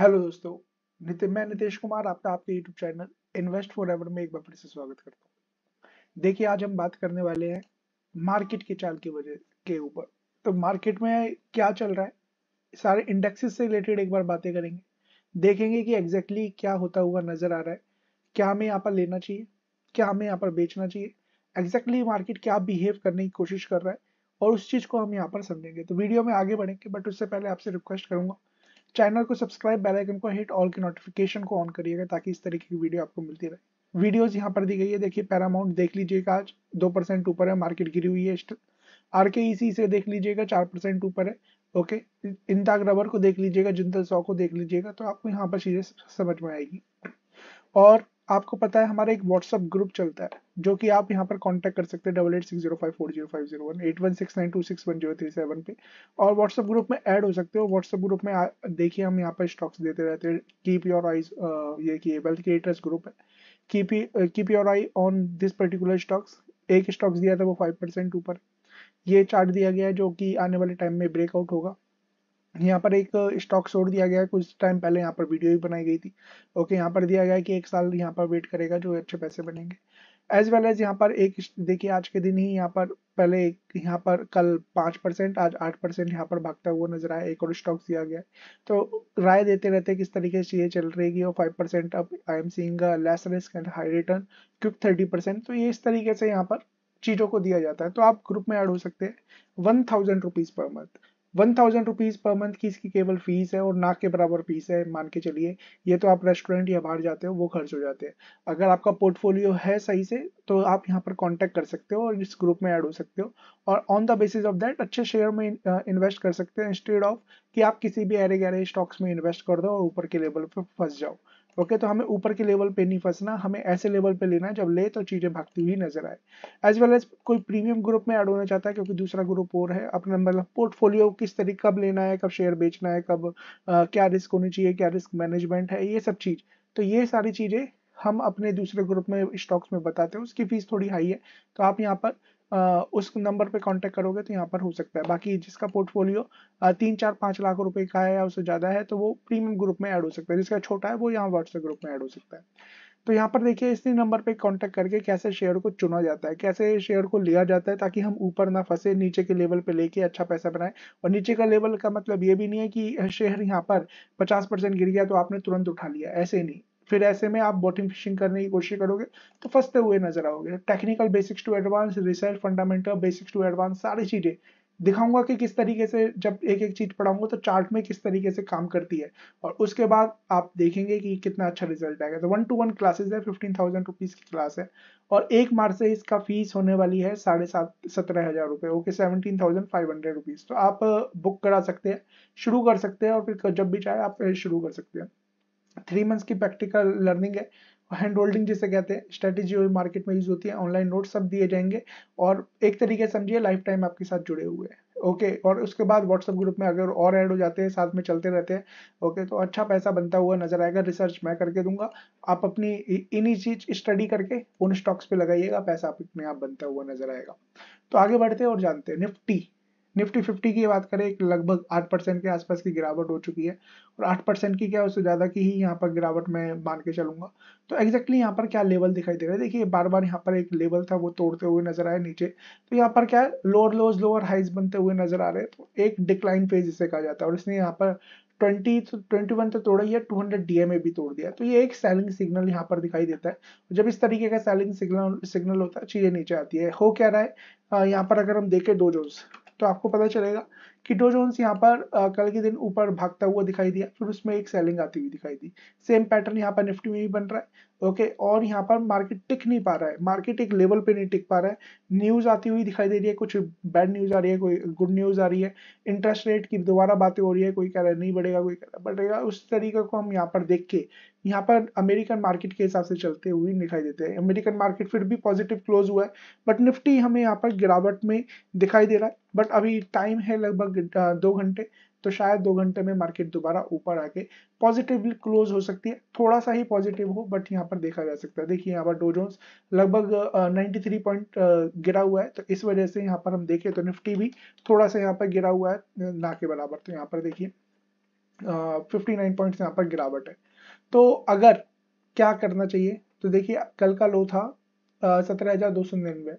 hello दोस्तों नितिन मैं नितेश कुमार आपका आपके YouTube channel invest forever में एक बार फिर से स्वागत करता हूँ देखिए आज हम बात करने वाले हैं मार्केट की चाल की वजह के ऊपर तो मार्केट में क्या चल रहा है सारे इंडेक्सेस से रिलेटेड एक बार बातें करेंगे देखेंगे कि एग्जैक्टली exactly क्या होता हुआ नजर आ रहा है क्या हमें यहाँ पर लेना चाहिए क्या हमें यहाँ पर बेचना चाहिए एग्जैक्टली exactly मार्केट क्या बिहेव करने की कोशिश कर रहा है और उस चीज को हम यहाँ पर समझेंगे तो वीडियो में आगे बढ़ेंगे बट उससे पहले आपसे रिक्वेस्ट करूंगा चैनल को सब्सक्राइब बेल आइकन को हिट ऑल की नोटिफिकेशन को ऑन करिएगा ताकि इस तरीके की वीडियो आपको मिलती रहे वीडियोस यहां पर दी गई है देखिए पैरामाउंट देख लीजिएगा आज दो परसेंट ऊपर है मार्केट गिरी हुई है आर के इसे देख लीजिएगा चार परसेंट ऊपर है ओके इंताक रबर को देख लीजिएगा जिंदल सौ को देख लीजिएगा तो आपको यहाँ पर चीज़ें समझ में आएगी और आपको पता है हमारा एक व्हाट्सअप ग्रुप चलता है जो कि आप यहाँ पर कांटेक्ट कर सकते हैं double eight six zero five four zero five zero one eight one six nine two six one zero three seven पे और व्हाट्सअप ग्रुप में ऐड हो सकते हो व्हाट्सअप ग्रुप में देखिए हम यहाँ पर स्टॉक्स देते रहते हैं कीप योर आईज ये की वेल्थ क्रिएटर्स ग्रुप है keep keep your eye on this particular stocks एक स्टॉक्स दिया था वो फाइव परसेंट ऊपर ये चार्ट दिया गया है जो कि आने वाले टाइम में ब्रेकआउट होगा यहाँ पर एक स्टॉक छोड़ दिया गया है कुछ टाइम पहले यहाँ पर वीडियो भी बनाई गई थी ओके यहाँ पर दिया गया है कि एक साल यहाँ पर वेट करेगा जो अच्छे पैसे बनेंगे एज वेल एज यहाँ पर एक देखिए आज के दिन ही यहाँ पर पहले यहाँ पर कल पाँच परसेंट आज आठ परसेंट यहाँ पर भागता हुआ नजर आया एक और स्टॉक दिया गया है तो राय देते रहते किस तरीके से ये चल रहेगी और फाइव परसेंट अब I am seeing less risk and high return quick thirty percent तो ये इस तरीके से यहाँ पर चीज़ों को दिया जाता है तो आप ग्रुप में ऐड हो सकते हैं one thousand rupees per month one thousand rupees per month की इसकी केवल फीस है और ना के बराबर फीस है मान के चलिए ये तो आप रेस्टोरेंट या बाहर जाते हो वो खर्च हो जाते हैं अगर आपका पोर्टफोलियो है सही से तो आप यहाँ पर कॉन्टेक्ट कर सकते हो और इस ग्रुप में ऐड हो सकते हो और on the basis of that अच्छे शेयर में इन्वेस्ट कर सकते हो इंस्टेड ऑफ कि आप किसी भी अरे गहरे स्टॉक्स में इन्वेस्ट कर दो और ऊपर के लेवल पर फंस जाओ ओके तो हमें ऊपर के लेवल पे नहीं फंसना हमें ऐसे लेवल पे लेना है जब ले तो चीज़ें भागती हुई नजर आए एज वेल एज कोई प्रीमियम ग्रुप में ऐड होना चाहता है क्योंकि दूसरा ग्रुप और है अपना मतलब पोर्टफोलियो किस तरीके कब लेना है कब शेयर बेचना है कब आ, क्या रिस्क होनी चाहिए क्या रिस्क मैनेजमेंट है ये सब चीज़ तो ये सारी चीज़ें हम अपने दूसरे ग्रुप में स्टॉक्स में बताते हैं उसकी फीस थोड़ी हाई है तो आप यहाँ पर उस नंबर पे कांटेक्ट करोगे तो यहाँ पर हो सकता है बाकी जिसका पोर्टफोलियो तीन चार पाँच लाख रुपए का है या उससे ज़्यादा है तो वो प्रीमियम ग्रुप में ऐड हो सकता है जिसका छोटा है वो यहाँ व्हाट्सएप ग्रुप में ऐड हो सकता है तो यहाँ पर देखिए इसी नंबर पे कांटेक्ट करके कैसे शेयर को चुना जाता है कैसे शेयर को लिया जाता है ताकि हम ऊपर ना फंसे नीचे के लेवल पे लेके अच्छा पैसा बनाए और नीचे का लेवल का मतलब ये भी नहीं है कि शेयर यहाँ पर 50 परसेंट गिर गया तो आपने तुरंत उठा लिया ऐसे नहीं फिर ऐसे में आप बॉटम फिशिंग करने की कोशिश करोगे तो फंसते हुए नजर आओगे technical basics to advance research fundamental basics to advance सारी चीज़ें दिखाऊंगा कि किस तरीके से जब एक एक चीज़ पढ़ाऊंगा तो चार्ट में किस तरीके से काम करती है और उसके बाद आप देखेंगे कि कितना अच्छा रिजल्ट आएगा तो वन टू वन क्लासेज है फिफ्टीन थाउजेंड रुपीज़ की क्लास है और एक मार्च से इसका फीस होने वाली है साढ़े सात सत्रह हज़ार रुपए okay seventeen thousand five hundred rupees तो आप बुक uh, करा सकते हैं शुरू कर सकते हैं और फिर जब भी चाहे आप शुरू कर सकते हैं थ्री मंथ्स की प्रैक्टिकल लर्निंग है हैंड होल्डिंग जिसे कहते हैं स्ट्रेटेजी मार्केट में यूज होती है ऑनलाइन नोट सब दिए जाएंगे और एक तरीके समझिए लाइफ टाइम आपके साथ जुड़े हुए हैं ओके और उसके बाद व्हाट्सएप ग्रुप में अगर और ऐड हो जाते हैं साथ में चलते रहते हैं ओके तो अच्छा पैसा बनता हुआ नजर आएगा रिसर्च मैं करके दूंगा आप अपनी इन्हीं चीज स्टडी करके उन स्टॉक्स पे लगाइएगा पैसा अपने आप बनता हुआ नजर आएगा तो आगे बढ़ते हैं और जानते हैं निफ्टी निफ्टी फिफ्टी की बात करें लगभग आठ परसेंट के आसपास की गिरावट हो चुकी है और आठ परसेंट की क्या उससे ज़्यादा की ही यहाँ पर गिरावट मैं मान के चलूंगा तो एग्जैक्टली यहाँ पर क्या लेवल दिखाई दे रहा है देखिए बार बार यहाँ पर एक लेवल था वो तोड़ते हुए नजर आए नीचे तो यहाँ पर क्या है लोअर लोज लोअर हाइज बनते हुए नजर आ रहे हैं तो एक डिक्लाइन फेज इसे कहा जाता है और इसने यहाँ पर ट्वेंटी ट्वेंटी वन तो तोड़ा ही है टू हंड्रेड डी भी तोड़ दिया तो ये एक सेलिंग सिग्नल यहाँ पर दिखाई देता है जब इस तरीके का सेलिंग सिग्नल सिग्नल होता है चीजें नीचे आती है हो क्या रहा है यहाँ पर अगर हम देखें दो डोजोज तो आपको पता चलेगा कि डो जोन्स यहाँ पर आ, कल के दिन ऊपर भागता हुआ दिखाई दिया फिर उसमें एक सेलिंग आती हुई दिखाई दी सेम पैटर्न यहाँ पर निफ्टी में भी बन रहा है ओके okay, और यहाँ पर मार्केट टिक नहीं पा रहा है मार्केट एक लेवल पे नहीं टिक पा रहा है न्यूज़ आती हुई दिखाई दे रही है कुछ बैड न्यूज़ आ रही है कोई गुड न्यूज़ आ रही है इंटरेस्ट रेट की दोबारा बातें हो रही है कोई कह रहा है नहीं बढ़ेगा कोई कह रहा है बढ़ेगा उस तरीके को हम यहाँ पर देख के यहाँ पर अमेरिकन मार्केट के हिसाब से चलते हुए दिखाई देते हैं अमेरिकन मार्केट फिर भी पॉजिटिव क्लोज हुआ है बट निफ्टी हमें यहाँ पर गिरावट में दिखाई दे रहा है बट अभी टाइम है लगभग दो घंटे तो शायद दो घंटे में मार्केट दोबारा ऊपर आके पॉजिटिवली क्लोज हो सकती है थोड़ा सा ही पॉजिटिव हो बट यहाँ पर देखा जा सकता है देखिए यहाँ पर डो लगभग लगभग थ्री पॉइंट गिरा हुआ है तो इस वजह से यहाँ पर हम देखें तो निफ्टी भी थोड़ा सा यहाँ पर गिरा हुआ है ना के बराबर तो यहाँ पर देखिए फिफ्टी नाइन पॉइंट यहाँ पर गिरावट है तो अगर क्या करना चाहिए तो देखिए कल का लो था सत्रह हजार दो सौ निन्यानवे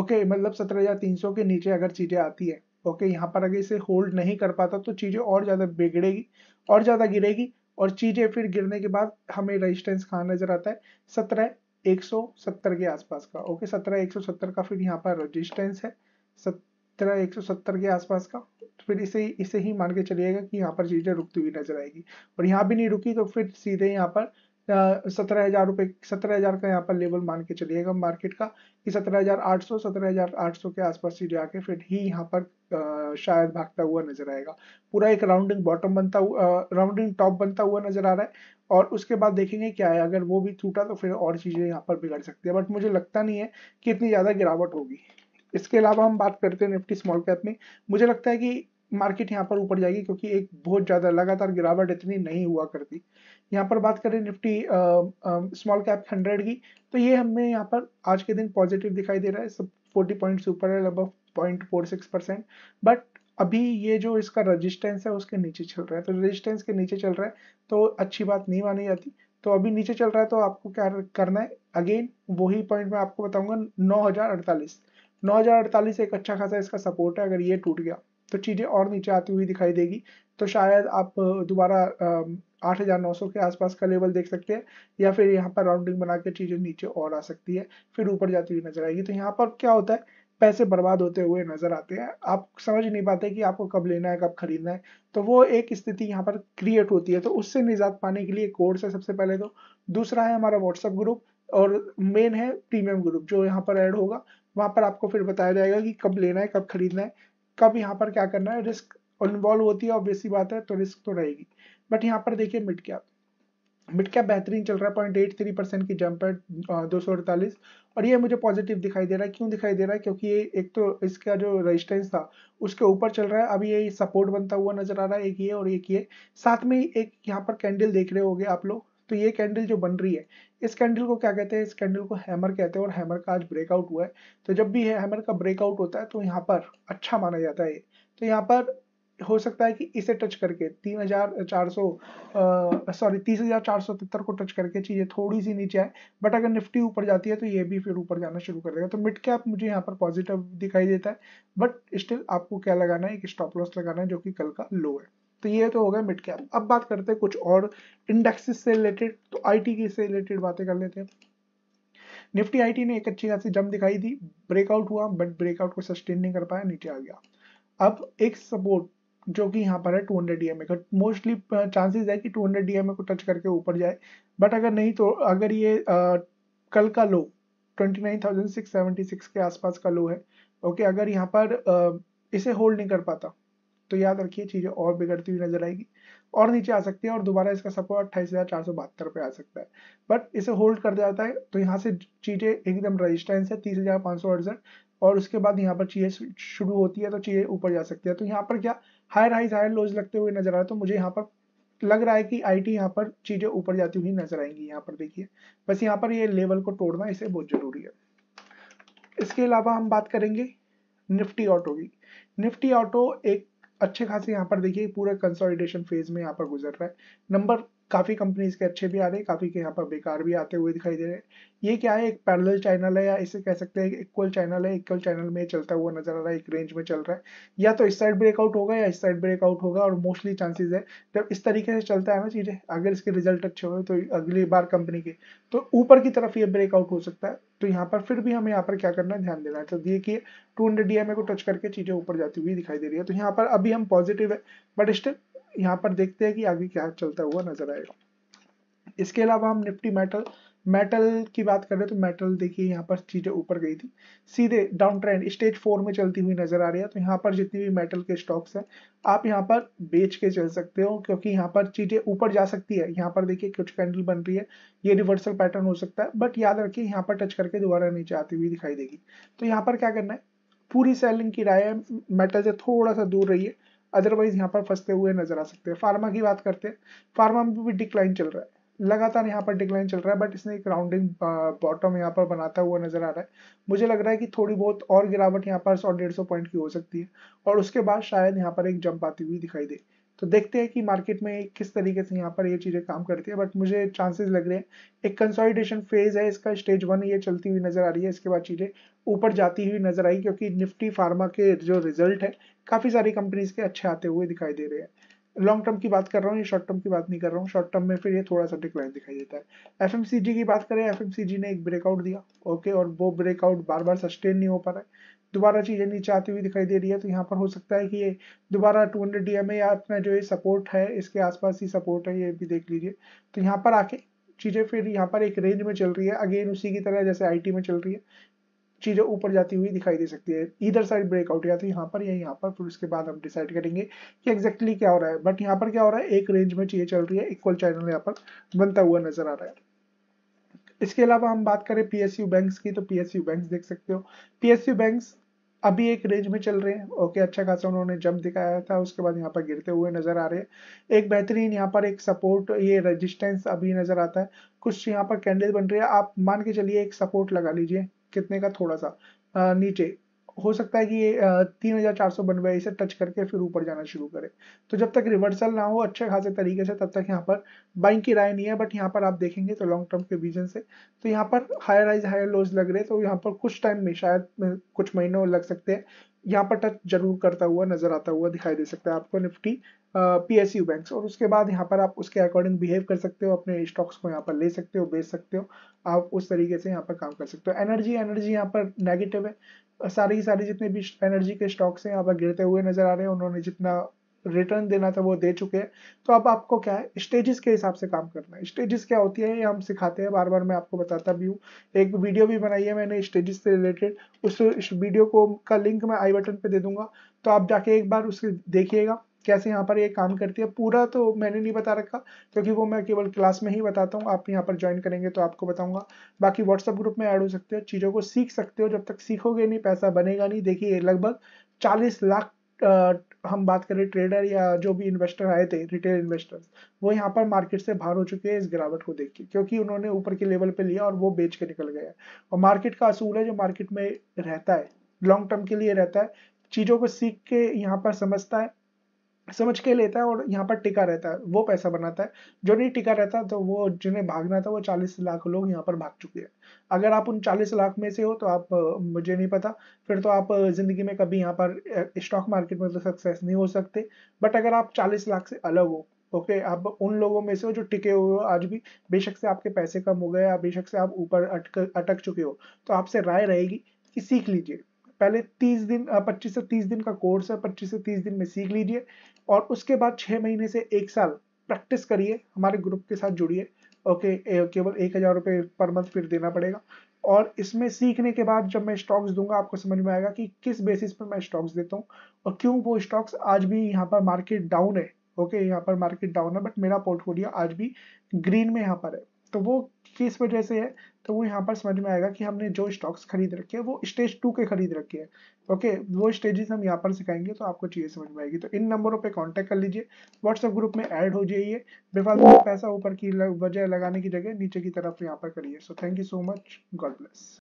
ओके मतलब सत्रह हजार तीन सौ के नीचे अगर चीजें आती है ओके यहाँ पर अगर इसे होल्ड नहीं कर पाता तो चीज़ें और ज़्यादा बिगड़ेगी और ज़्यादा गिरेगी और चीज़ें फिर गिरने के बाद हमें रेजिस्टेंस कहाँ नज़र आता है सत्रह एक सौ सत्तर के आसपास का ओके सत्रह एक सौ सत्तर का फिर यहाँ पर रजिस्टेंस है सत्रह एक सौ सत्तर के आसपास का तो फिर इसे इसे ही मान के चलिएगा कि यहाँ पर चीज़ें रुकती हुई नजर आएगी और यहाँ भी नहीं रुकी तो फिर सीधे यहाँ पर सत्रह हजार रुपए सत्रह हजार का यहाँ पर लेवल मान के चलिएगा मार्केट का कि सत्रह हजार आठ सौ सत्रह हजार आठ सौ के आसपास सीधे आके फिर ही यहाँ पर शायद भागता हुआ नजर आएगा पूरा एक राउंडिंग बॉटम बनता हुआ राउंडिंग टॉप बनता हुआ नजर आ रहा है और उसके बाद देखेंगे क्या है अगर वो भी छूटा तो फिर और चीजें यहाँ पर बिगड़ सकती है बट मुझे लगता नहीं है कि इतनी ज्यादा गिरावट होगी इसके अलावा हम बात करते हैं निफ्टी स्मॉल कैप में मुझे लगता है कि मार्केट यहाँ पर ऊपर जाएगी क्योंकि एक बहुत ज़्यादा लगातार गिरावट इतनी नहीं हुआ करती यहाँ पर बात करें निफ्टी स्मॉल कैप हंड्रेड की तो ये हमें यहाँ पर आज के दिन पॉजिटिव दिखाई दे रहा है सब फोर्टी पॉइंट ऊपर है लगभग point four six percent but अभी ये जो इसका रजिस्टेंस है उसके नीचे चल रहा है तो रजिस्टेंस के नीचे चल रहा है तो अच्छी बात नहीं मानी जाती तो अभी नीचे चल रहा है तो आपको क्या करना है अगेन वही पॉइंट मैं आपको बताऊंगा नौ हजार अड़तालीस नौ हजार अड़तालीस एक अच्छा खासा इसका सपोर्ट है अगर ये टूट गया तो चीज़ें और नीचे आती हुई दिखाई देगी तो शायद आप दोबारा आठ हज़ार नौ सौ के आसपास का लेवल देख सकते हैं या फिर यहाँ पर राउंडिंग बना के चीज़ें नीचे और आ सकती है फिर ऊपर जाती हुई नजर आएगी तो यहाँ पर क्या होता है पैसे बर्बाद होते हुए नजर आते हैं आप समझ नहीं पाते कि आपको कब लेना है कब खरीदना है तो वो एक स्थिति यहाँ पर क्रिएट होती है तो उससे निजात पाने के लिए कोर्स है सबसे पहले तो दूसरा है हमारा व्हाट्सएप ग्रुप और मेन है प्रीमियम ग्रुप जो यहाँ पर ऐड होगा वहाँ पर आपको फिर बताया जाएगा कि कब लेना है कब खरीदना है का भी यहाँ पर क्या करना है रिस्क इन्वॉल्व होती है ऑब्वियसली बात है तो रिस्क तो रहेगी बट यहाँ पर देखिए मिड कैप मिड कैप बेहतरीन चल रहा है पॉइंट एट थ्री परसेंट की जंप है दो सौ अड़तालीस और ये मुझे पॉजिटिव दिखाई दे रहा है क्यों दिखाई दे रहा है क्योंकि ये एक तो इसका जो रेजिस्टेंस था उसके ऊपर चल रहा है अभी ये सपोर्ट बनता हुआ नजर आ रहा है एक ये और एक ये साथ में एक यहाँ पर कैंडल देख रहे होगे आप लोग तो ये कैंडल जो बन रही है इस कैंडल को क्या कहते हैं इस कैंडल को हैमर कहते हैं और हैमर का आज ब्रेकआउट हुआ है तो जब भी है हैमर का ब्रेकआउट होता है तो यहाँ पर अच्छा माना जाता है तो यहाँ पर हो सकता है कि इसे टच करके तीन हजार चार सौ सॉरी तीस हजार चार सौ तिहत्तर को टच करके चीज़ें थोड़ी सी नीचे आए बट अगर निफ्टी ऊपर जाती है तो ये भी फिर ऊपर जाना शुरू कर देगा तो मिड कैप मुझे यहाँ पर पॉजिटिव दिखाई देता है बट स्टिल आपको क्या लगाना है एक स्टॉप लॉस लगाना है जो कि कल का लो है तो ये तो हो गया मिड कैप अब बात करते हैं कुछ और इंडेक्सेस से रिलेटेड तो आईटी टी से रिलेटेड बातें कर लेते हैं निफ्टी आईटी ने एक अच्छी खासी जम दिखाई थी ब्रेकआउट हुआ बट ब्रेकआउट को सस्टेन नहीं कर पाया नीचे आ गया अब एक सपोर्ट जो कि यहाँ पर है 200 हंड्रेड डी का मोस्टली चांसेस है कि 200 हंड्रेड डी को टच करके ऊपर जाए बट अगर नहीं तो अगर ये आ, कल का लो 29,676 के आसपास का लो है ओके अगर यहाँ पर आ, इसे होल्ड नहीं कर पाता तो याद रखिए चीज़ें और बिगड़ती हुई नजर आएगी और नीचे आ सकती है और दोबारा इसका सपोर्ट अट्ठाईस हज़ार चार सौ बहत्तर पे आ सकता है बट इसे होल्ड कर जाता है तो यहाँ से चीज़ें एकदम रजिस्टेंस है तीस हज़ार पाँच सौ अड़सठ और उसके बाद यहाँ पर चीज़ें शुरू होती है तो चीज़ें ऊपर जा सकती है तो यहाँ पर क्या हायर हाइज हायर लोज लगते हुए नजर आ रहा है तो मुझे यहाँ पर लग रहा है कि आई टी यहाँ पर चीज़ें ऊपर जाती हुई नजर आएंगी यहाँ पर देखिए बस यहाँ पर ये लेवल को तोड़ना इसे बहुत ज़रूरी है इसके अलावा हम बात करेंगे निफ्टी ऑटो की निफ्टी ऑटो एक अच्छे खासे यहाँ पर देखिए पूरा कंसोलिडेशन फेज में यहाँ पर गुजर रहा है नंबर काफ़ी कंपनीज के अच्छे भी आ रहे हैं काफ़ी के यहाँ पर बेकार भी आते हुए दिखाई दे रहे हैं ये क्या है एक पैरल चैनल है या इसे कह सकते हैं इक्वल चैनल है इक्वल चैनल में चलता हुआ नजर आ रहा है एक रेंज में चल रहा है या तो इस साइड ब्रेकआउट होगा या इस साइड ब्रेकआउट होगा और मोस्टली चांसेस है जब इस तरीके से चलता है ना चीज़ें अगर इसके रिजल्ट अच्छे हो तो अगली बार कंपनी के तो ऊपर की तरफ ये ब्रेकआउट हो सकता है तो यहाँ पर फिर भी हमें यहाँ पर क्या करना है ध्यान देना है तो देखिए टू हंड्रेड को टच करके चीज़ें ऊपर जाती हुई दिखाई दे रही है तो यहाँ पर अभी हम पॉजिटिव है बट स्टिल यहाँ पर देखते हैं कि आगे क्या चलता हुआ नजर आएगा इसके अलावा हम निफ्टी मेटल मेटल की बात करें तो मेटल देखिए यहाँ पर चीज़ें ऊपर गई थी सीधे डाउन ट्रेंड स्टेज फोर में चलती हुई नजर आ रही है तो यहाँ पर जितनी भी मेटल के स्टॉक्स हैं आप यहाँ पर बेच के चल सकते हो क्योंकि यहाँ पर चीज़ें ऊपर जा सकती है यहाँ पर देखिए कुछ कैंडल बन रही है ये रिवर्सल पैटर्न हो सकता है बट याद रखिए यहाँ पर टच करके दोबारा नीचे आती हुई दिखाई देगी तो यहाँ पर क्या करना है पूरी सेलिंग की राय मेटल से थोड़ा सा दूर रहिए अदरवाइज यहाँ पर फंसते हुए नजर आ सकते हैं फार्मा की बात करते हैं फार्मा में भी डिक्लाइन चल रहा है लगातार यहाँ पर डिक्लाइन चल रहा है बट इसने एक राउंडिंग बॉटम uh, यहाँ पर बनाता हुआ नजर आ रहा है मुझे लग रहा है कि थोड़ी बहुत और गिरावट यहाँ पर सौ डेढ़ सौ पॉइंट की हो सकती है और उसके बाद शायद यहाँ पर एक जंप आती हुई दिखाई दे तो देखते हैं कि मार्केट में किस तरीके से यहाँ पर ये चीज़ें काम करती है बट मुझे चांसेस लग रहे हैं एक कंसोलिडेशन फेज है इसका स्टेज वन ये चलती हुई नजर आ रही है इसके बाद चीज़ें ऊपर जाती हुई नजर आई क्योंकि निफ्टी फार्मा के जो रिजल्ट है काफ़ी सारी कंपनीज के अच्छे आते हुए दिखाई दे रहे हैं लॉन्ग टर्म की बात कर रहा हूँ ये शॉर्ट टर्म की बात नहीं कर रहा हूँ शॉर्ट टर्म में फिर ये थोड़ा सा डिक्लाइन दिखाई देता है एफ की बात करें एफ ने एक ब्रेकआउट दिया ओके और वो ब्रेकआउट बार बार सस्टेन नहीं हो पा रहा है दोबारा चीज़ें नीचे आती हुई दिखाई दे रही है तो यहाँ पर हो सकता है कि ये दोबारा 200 हंड्रेड डी या अपना जो ये सपोर्ट है इसके आसपास ही सपोर्ट है ये भी देख लीजिए तो यहाँ पर आके चीज़ें फिर यहाँ पर एक रेंज में चल रही है अगेन उसी की तरह जैसे आईटी में चल रही है चीज़ें ऊपर जाती हुई दिखाई दे सकती है इधर साइड ब्रेकआउट या तो यहाँ पर या यहाँ पर फिर उसके बाद हम डिसाइड करेंगे कि एक्जैक्टली क्या हो रहा है बट यहाँ पर क्या हो रहा है एक रेंज में चीज़ें चल रही है इक्वल चैनल यहाँ पर बनता हुआ नजर आ रहा है इसके अलावा हम बात करें पीएसयू बैंक्स की तो पीएसयू बैंक्स देख सकते हो पीएसयू बैंक्स अभी एक रेंज में चल रहे हैं ओके अच्छा खासा उन्होंने जंप दिखाया था उसके बाद यहाँ पर गिरते हुए नजर आ रहे हैं एक बेहतरीन यहाँ पर एक सपोर्ट ये रेजिस्टेंस अभी नजर आता है कुछ यहाँ पर कैंडल बन रही है आप मान के चलिए एक सपोर्ट लगा लीजिए कितने का थोड़ा सा आ, नीचे हो सकता है कि ये तीन हजार चार सौ बनवे इसे टच करके फिर ऊपर जाना शुरू करे तो जब तक रिवर्सल ना हो अच्छे खासे तरीके से तब तक यहाँ पर बाइंग की राय नहीं है बट यहाँ पर आप देखेंगे तो लॉन्ग टर्म के विजन से तो यहाँ पर हायर हाइज हायर लोज लग रहे तो यहाँ पर कुछ टाइम में शायद कुछ महीनों लग सकते हैं यहाँ पर टच जरूर करता हुआ नजर आता हुआ दिखाई दे सकता है आपको Nifty P S U bank और उसके बाद यहाँ पर आप उसके अकॉर्डिंग बिहेव कर सकते हो अपने स्टॉक्स को यहाँ पर ले सकते हो बेच सकते हो आप उस तरीके से यहाँ पर काम कर सकते हो एनर्जी एनर्जी यहाँ पर नेगेटिव है सारी सारी जितने भी एनर्जी के स्टॉक्स हैं यहाँ पर गिरते हुए नजर आ रहे हैं उन्होंने जितना रिटर्न देना था वो दे चुके हैं तो अब आपको क्या है स्टेजेस के हिसाब से काम करना है स्टेजेस क्या होती है ये हम सिखाते हैं बार बार मैं आपको बताता भी हूँ एक वीडियो भी बनाई है मैंने स्टेजेस से रिलेटेड उस वीडियो को का लिंक मैं आई बटन पे दे दूंगा तो आप जाके एक बार उसे देखिएगा कैसे यहाँ पर ये काम करती है पूरा तो मैंने नहीं बता रखा क्योंकि वो मैं केवल क्लास में ही बताता हूँ आप यहाँ पर ज्वाइन करेंगे तो आपको बताऊंगा बाकी व्हाट्सअप ग्रुप में ऐड हो सकते हो चीज़ों को सीख सकते हो जब तक सीखोगे नहीं पैसा बनेगा नहीं देखिए लगभग चालीस लाख हम बात करें ट्रेडर या जो भी इन्वेस्टर आए थे रिटेल इन्वेस्टर्स वो यहाँ पर मार्केट से बाहर हो चुके हैं इस गिरावट को देख के क्योंकि उन्होंने ऊपर के लेवल पे लिया और वो बेच के निकल गया और मार्केट का असूल है जो मार्केट में रहता है लॉन्ग टर्म के लिए रहता है चीज़ों को सीख के यहाँ पर समझता है समझ के लेता है और यहाँ पर टिका रहता है वो पैसा बनाता है जो नहीं टिका रहता तो वो जिन्हें भागना था वो चालीस लाख लोग यहाँ पर भाग चुके हैं अगर आप उन चालीस लाख में से हो तो आप मुझे नहीं पता फिर तो आप ज़िंदगी में कभी यहाँ पर स्टॉक मार्केट में तो सक्सेस नहीं हो सकते बट अगर आप चालीस लाख से अलग हो ओके okay, आप उन लोगों में से हो जो टिके हुए हो आज भी बेशक से आपके पैसे कम हो गए या बेशक से आप ऊपर अटक अटक चुके हो तो आपसे राय रहेगी कि सीख लीजिए पहले तीस दिन पच्चीस से तीस दिन का कोर्स है पच्चीस से तीस दिन में सीख लीजिए और उसके बाद छह महीने से एक साल प्रैक्टिस करिए हमारे ग्रुप के साथ जुड़िए ओके केवल एक हज़ार रुपये पर मंथ फिर देना पड़ेगा और इसमें सीखने के बाद जब मैं स्टॉक्स दूंगा आपको समझ में आएगा कि किस बेसिस पर मैं स्टॉक्स देता हूँ और क्यों वो स्टॉक्स आज भी यहाँ पर मार्केट डाउन है ओके यहाँ पर मार्केट डाउन है बट मेरा पोर्टफोलियो आज भी ग्रीन में यहाँ पर है तो वो किस वजह से है तो वो यहाँ पर समझ में आएगा कि हमने जो स्टॉक्स खरीद रखे हैं वो स्टेज टू के खरीद रखे हैं ओके वो स्टेजेस हम यहाँ पर सिखाएंगे तो आपको चीज़ें समझ में आएगी तो इन नंबरों पे कांटेक्ट कर लीजिए व्हाट्सएप ग्रुप में ऐड हो जाइए बेफालतू पैसा ऊपर की वजह लगाने की जगह नीचे की तरफ यहाँ पर करिए so thank you so much God bless